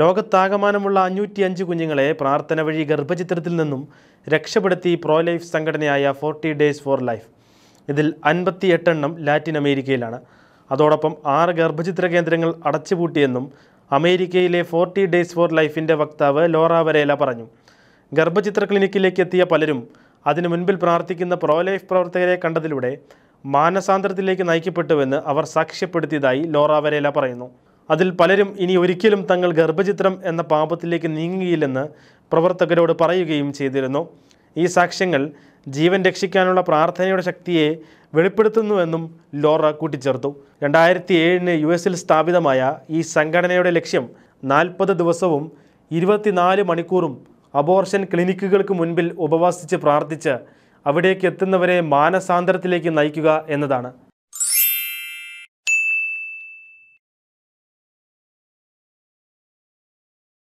ലോകത്താകമാനമുള്ള അഞ്ഞൂറ്റി അഞ്ച് കുഞ്ഞുങ്ങളെ പ്രാർത്ഥന വഴി ഗർഭചിത്രത്തിൽ നിന്നും രക്ഷപ്പെടുത്തി പ്രോ ലൈഫ് സംഘടനയായ ഫോർട്ടി ഡേയ്സ് ഫോർ ലൈഫ് ഇതിൽ അൻപത്തി എട്ടെണ്ണം ലാറ്റിൻ അമേരിക്കയിലാണ് അതോടൊപ്പം ആറ് ഗർഭചിത്ര കേന്ദ്രങ്ങൾ അടച്ചുപൂട്ടിയെന്നും അമേരിക്കയിലെ ഫോർട്ടി ഡേയ്സ് ഫോർ ലൈഫിൻ്റെ വക്താവ് ലോറ വരേല പറഞ്ഞു ഗർഭചിത്ര ക്ലിനിക്കിലേക്ക് എത്തിയ പലരും അതിനു മുൻപിൽ പ്രാർത്ഥിക്കുന്ന പ്രോ ലൈഫ് പ്രവർത്തകരെ കണ്ടതിലൂടെ മാനസാന്തരത്തിലേക്ക് നയിക്കപ്പെട്ടുവെന്ന് അവർ സാക്ഷ്യപ്പെടുത്തിയതായി ലോറ വരേല പറയുന്നു അതിൽ പലരും ഇനി ഒരിക്കലും തങ്ങൾ ഗർഭചിത്രം എന്ന പാപത്തിലേക്ക് നീങ്ങുകയില്ലെന്ന് പ്രവർത്തകരോട് പറയുകയും ചെയ്തിരുന്നു ഈ സാക്ഷ്യങ്ങൾ ജീവൻ രക്ഷിക്കാനുള്ള പ്രാർത്ഥനയുടെ ശക്തിയെ വെളിപ്പെടുത്തുന്നുവെന്നും ലോറ കൂട്ടിച്ചേർത്തു രണ്ടായിരത്തി ഏഴിന് യു എസിൽ സ്ഥാപിതമായ ഈ സംഘടനയുടെ ലക്ഷ്യം നാൽപ്പത് ദിവസവും ഇരുപത്തിനാല് മണിക്കൂറും അബോർഷൻ ക്ലിനിക്കുകൾക്ക് മുൻപിൽ ഉപവാസിച്ച് പ്രാർത്ഥിച്ച് അവിടേക്ക് എത്തുന്നവരെ മാനസാന്തരത്തിലേക്ക് നയിക്കുക എന്നതാണ്